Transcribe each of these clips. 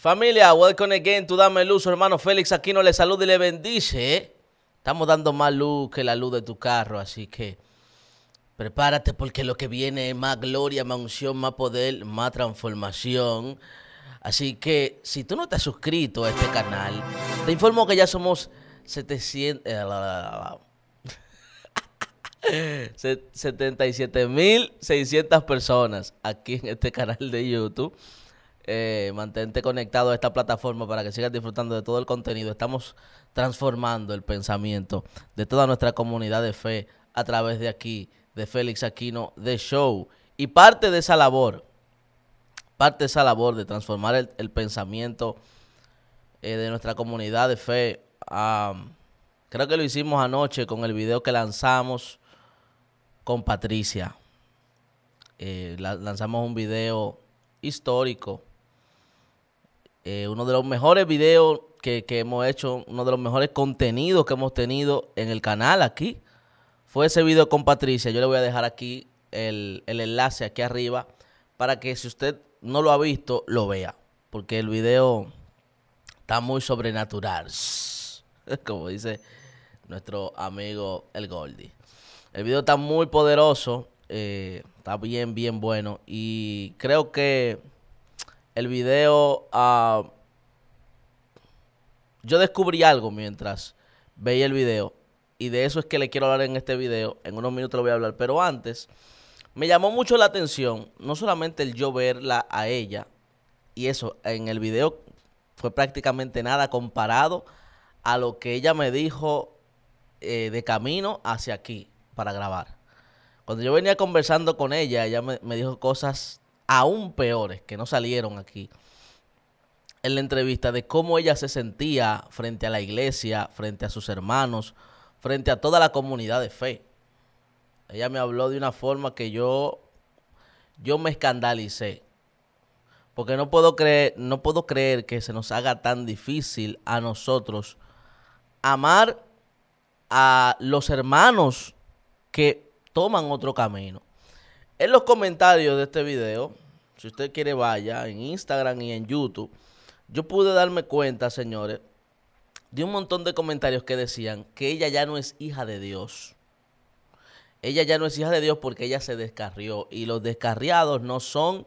Familia, welcome again to Dame Luz. hermano Félix aquí no le saluda y le bendice. ¿eh? Estamos dando más luz que la luz de tu carro, así que prepárate porque lo que viene es más gloria, más unción, más poder, más transformación. Así que si tú no te has suscrito a este canal, te informo que ya somos 700... Eh, 77.600 personas aquí en este canal de YouTube. Eh, mantente conectado a esta plataforma para que sigas disfrutando de todo el contenido. Estamos transformando el pensamiento de toda nuestra comunidad de fe a través de aquí, de Félix Aquino, de Show. Y parte de esa labor, parte de esa labor de transformar el, pensamiento eh, de nuestra comunidad de fe, creo que lo hicimos anoche con el video que lanzamos con Patricia. Eh, lanzamos un video histórico eh, uno de los mejores videos que, hemos hecho, uno de los mejores contenidos que hemos tenido en el canal aquí. Fue ese video con Patricia. Yo le voy a dejar aquí el, enlace aquí arriba para que si usted no lo ha visto, lo vea. Porque el video está muy sobrenatural. Como dice nuestro amigo el Goldie. El video está muy poderoso. Eh, está bien, bien bueno. Y creo que el video... Ah, yo descubrí algo mientras veía el video y de eso es que le quiero hablar en este video. En unos minutos lo voy a hablar, pero antes me llamó mucho la atención no solamente el yo verla a ella y eso en el video fue prácticamente nada comparado a lo que ella me dijo eh, de camino hacia aquí para grabar. Cuando yo venía conversando con ella, ella me dijo cosas aún peores que no salieron aquí en la entrevista de cómo ella se sentía frente a la iglesia, frente a sus hermanos, frente a toda la comunidad de fe. Ella me habló de una forma que yo yo me escandalicé. Porque no puedo creer, no puedo creer que se nos haga tan difícil a nosotros amar a los hermanos que toman otro camino. En los comentarios de este video, si usted quiere vaya, en Instagram y en YouTube, yo pude darme cuenta, señores, de un montón de comentarios que decían que ella ya no es hija de Dios. Ella ya no es hija de Dios porque ella se descarrió y los descarriados no son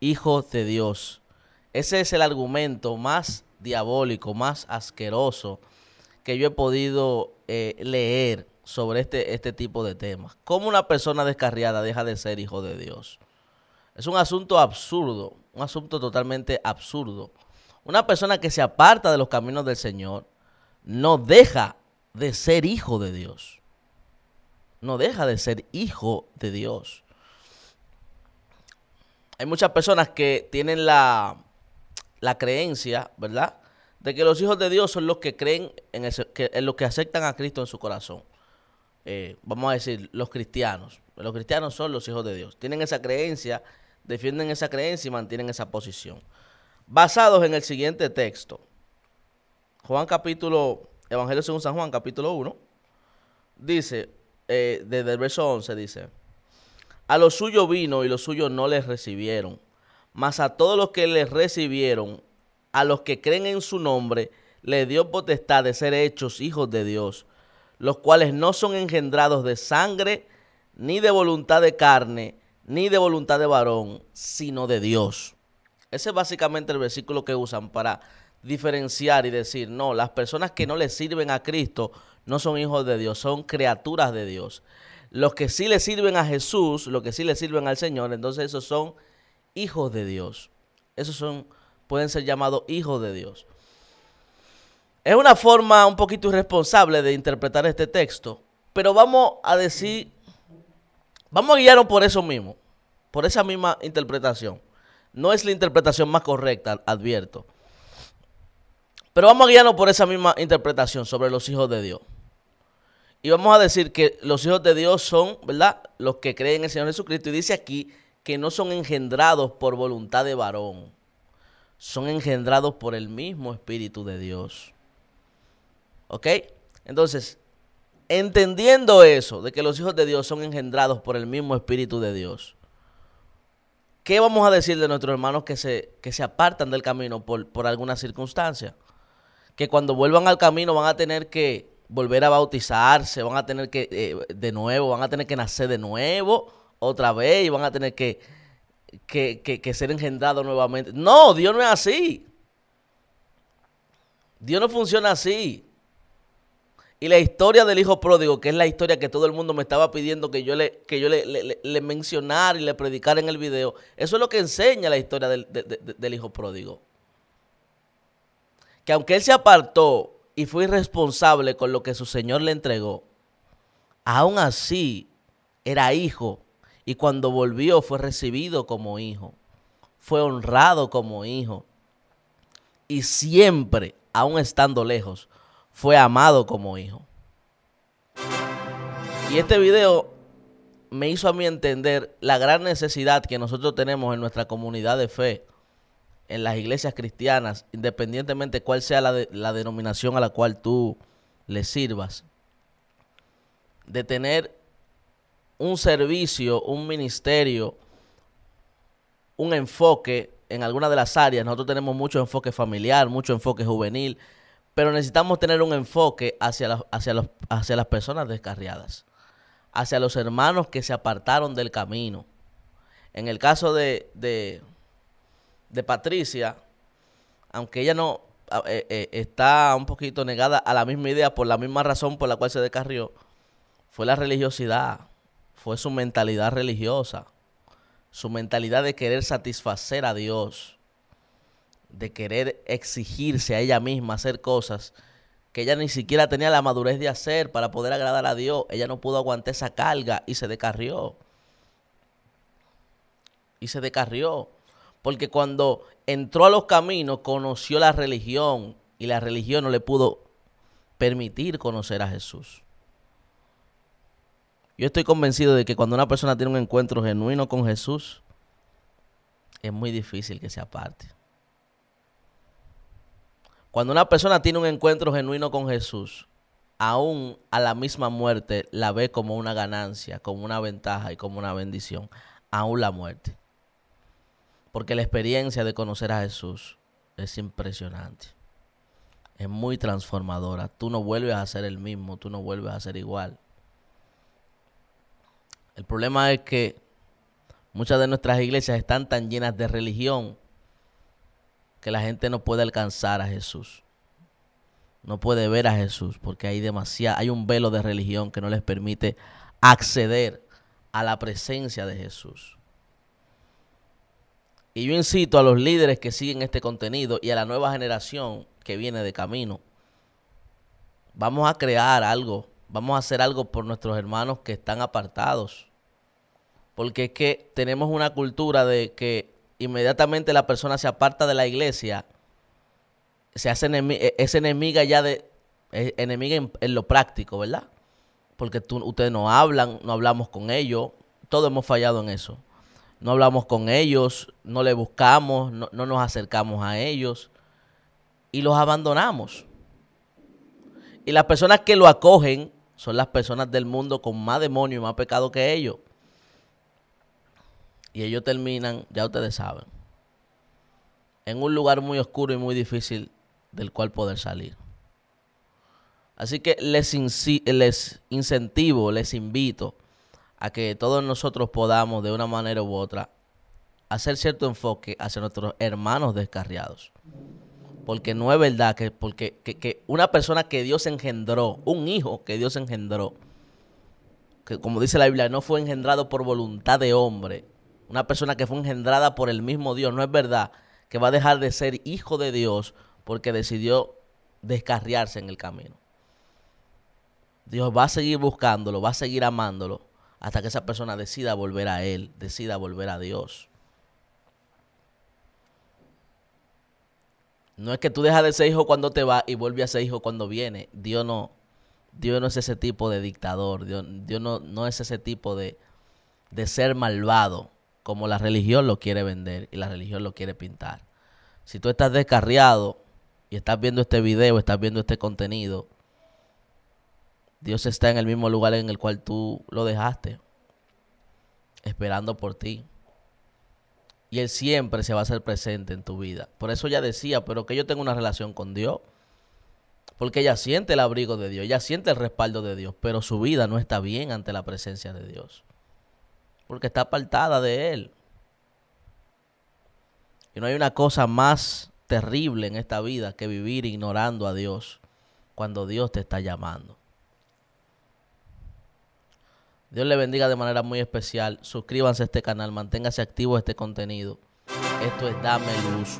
hijos de Dios. Ese es el argumento más diabólico, más asqueroso que yo he podido eh, leer sobre este, este tipo de temas. ¿Cómo una persona descarriada deja de ser hijo de Dios? Es un asunto absurdo, un asunto totalmente absurdo. Una persona que se aparta de los caminos del Señor no deja de ser hijo de Dios. No deja de ser hijo de Dios. Hay muchas personas que tienen la, creencia, ¿verdad? De que los hijos de Dios son los que creen en, en los que aceptan a Cristo en su corazón. Eh, vamos a decir, los cristianos. Los cristianos son los hijos de Dios. Tienen esa creencia, defienden esa creencia y mantienen esa posición. Basados en el siguiente texto. Juan capítulo, Evangelio según San Juan capítulo 1, dice, eh, desde el verso 11 dice, a los suyos vino y los suyos no les recibieron, mas a todos los que les recibieron, a los que creen en su nombre, le dio potestad de ser hechos hijos de Dios, los cuales no son engendrados de sangre, ni de voluntad de carne, ni de voluntad de varón, sino de Dios. Ese es básicamente el versículo que usan para diferenciar y decir, no, las personas que no le sirven a Cristo no son hijos de Dios, son criaturas de Dios. Los que sí le sirven a Jesús, los que sí le sirven al Señor, entonces esos son hijos de Dios. Esos son, pueden ser llamados hijos de Dios. Es una forma un poquito irresponsable de interpretar este texto, pero vamos a decir, vamos a guiarnos por eso mismo, por esa misma interpretación. No es la interpretación más correcta, advierto. Pero vamos a guiarnos por esa misma interpretación sobre los hijos de Dios. Y vamos a decir que los hijos de Dios son, ¿verdad? Los que creen en el Señor Jesucristo. Y dice aquí que no son engendrados por voluntad de varón. Son engendrados por el mismo Espíritu de Dios. ¿Ok? Entonces, entendiendo eso, de que los hijos de Dios son engendrados por el mismo Espíritu de Dios, ¿qué vamos a decir de nuestros hermanos que se, apartan del camino por, alguna circunstancia? Que cuando vuelvan al camino van a tener que volver a bautizarse, van a tener que, eh, de nuevo, van a tener que nacer de nuevo otra vez y van a tener que, que, que ser engendrados nuevamente. No, Dios no es así. Dios no funciona así. Y la historia del hijo pródigo, que es la historia que todo el mundo me estaba pidiendo que yo le, que yo le, mencionara y le predicara en el video, eso es lo que enseña la historia del, del hijo pródigo. Que aunque él se apartó y fue irresponsable con lo que su señor le entregó, aún así era hijo y cuando volvió fue recibido como hijo, fue honrado como hijo y siempre, aún estando lejos, fue amado como hijo. Y este video me hizo a mí entender la gran necesidad que nosotros tenemos en nuestra comunidad de fe, en las iglesias cristianas, independientemente cuál sea la, la denominación a la cual tú le sirvas, de tener un servicio, un ministerio, un enfoque en alguna de las áreas. Nosotros tenemos mucho enfoque familiar, mucho enfoque juvenil, pero necesitamos tener un enfoque hacia, hacia, hacia las personas descarriadas, hacia los hermanos que se apartaron del camino. En el caso de, de, Patricia, aunque ella no eh, eh, está un poquito negada a la misma idea por la misma razón por la cual se descarrió, fue la religiosidad, fue su mentalidad religiosa, su mentalidad de querer satisfacer a Dios de querer exigirse a ella misma hacer cosas que ella ni siquiera tenía la madurez de hacer para poder agradar a Dios. Ella no pudo aguantar esa carga y se descarrió. Y se descarrió. Porque cuando entró a los caminos, conoció la religión y la religión no le pudo permitir conocer a Jesús. Yo estoy convencido de que cuando una persona tiene un encuentro genuino con Jesús, es muy difícil que se aparte. Cuando una persona tiene un encuentro genuino con Jesús, aún a la misma muerte la ve como una ganancia, como una ventaja y como una bendición. Aún la muerte. Porque la experiencia de conocer a Jesús es impresionante. Es muy transformadora. Tú no vuelves a ser el mismo, tú no vuelves a ser igual. El problema es que muchas de nuestras iglesias están tan llenas de religión que la gente no puede alcanzar a Jesús. No puede ver a Jesús porque hay demasiado, hay un velo de religión que no les permite acceder a la presencia de Jesús. Y yo incito a los líderes que siguen este contenido y a la nueva generación que viene de camino. Vamos a crear algo, vamos a hacer algo por nuestros hermanos que están apartados. Porque es que tenemos una cultura de que inmediatamente la persona se aparta de la iglesia, se hace e-, es enemiga ya de, enemiga en, lo práctico, ¿verdad? Porque tú, ustedes no hablan, no hablamos con ellos, todos hemos fallado en eso. No hablamos con ellos, no le buscamos, no, no nos acercamos a ellos y los abandonamos. Y las personas que lo acogen son las personas del mundo con más demonio y más pecado que ellos y ellos terminan, ya ustedes saben, en un lugar muy oscuro y muy difícil del cual poder salir. Así que les, les incentivo, les invito a que todos nosotros podamos de una manera u otra hacer cierto enfoque hacia nuestros hermanos descarriados. Porque no es verdad que, porque, que una persona que Dios engendró, un hijo que Dios engendró, que como dice la Biblia, no fue engendrado por voluntad de hombre, una persona que fue engendrada por el mismo Dios, no es verdad que va a dejar de ser hijo de Dios porque decidió descarriarse en el camino. Dios va a seguir buscándolo, va a seguir amándolo hasta que esa persona decida volver a Él, decida volver a Dios. No es que tú dejas de ser hijo cuando te va y vuelves a ser hijo cuando viene. Dios no, Dios no es ese tipo de dictador. Dios, no, no, es ese tipo de, de ser malvado como la religión lo quiere vender y la religión lo quiere pintar. Si tú estás descarriado y estás viendo este video, estás viendo este contenido, Dios está en el mismo lugar en el cual tú lo dejaste, esperando por ti. Y Él siempre se va a hacer presente en tu vida. Por eso ya decía, pero que yo tengo una relación con Dios. Porque ella siente el abrigo de Dios, ella siente el respaldo de Dios, pero su vida no está bien ante la presencia de Dios porque está apartada de Él. Y no hay una cosa más terrible en esta vida que vivir ignorando a Dios cuando Dios te está llamando. Dios le bendiga de manera muy especial. Suscríbanse a este canal, manténgase activo este contenido. Esto es Dame Luz.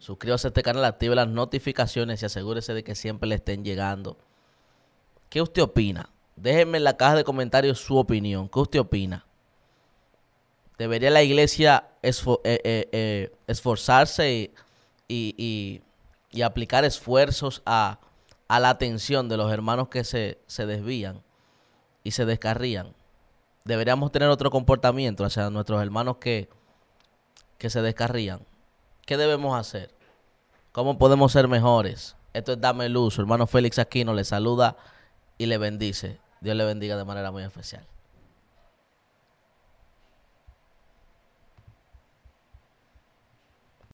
Suscríbase a este canal, active las notificaciones y asegúrese de que siempre le estén llegando. ¿Qué usted opina? Déjenme en la caja de comentarios su opinión. ¿Qué usted opina? ¿Debería la iglesia eh, eh, eh, esforzarse y, aplicar esfuerzos a, la atención de los hermanos que se, desvían y se descarrían? ¿Deberíamos tener otro comportamiento hacia nuestros hermanos que, que se descarrían? ¿Qué debemos hacer? ¿Cómo podemos ser mejores? Esto es Dame Luz. Su hermano Félix Aquino le saluda y le bendice. Dios le bendiga de manera muy especial.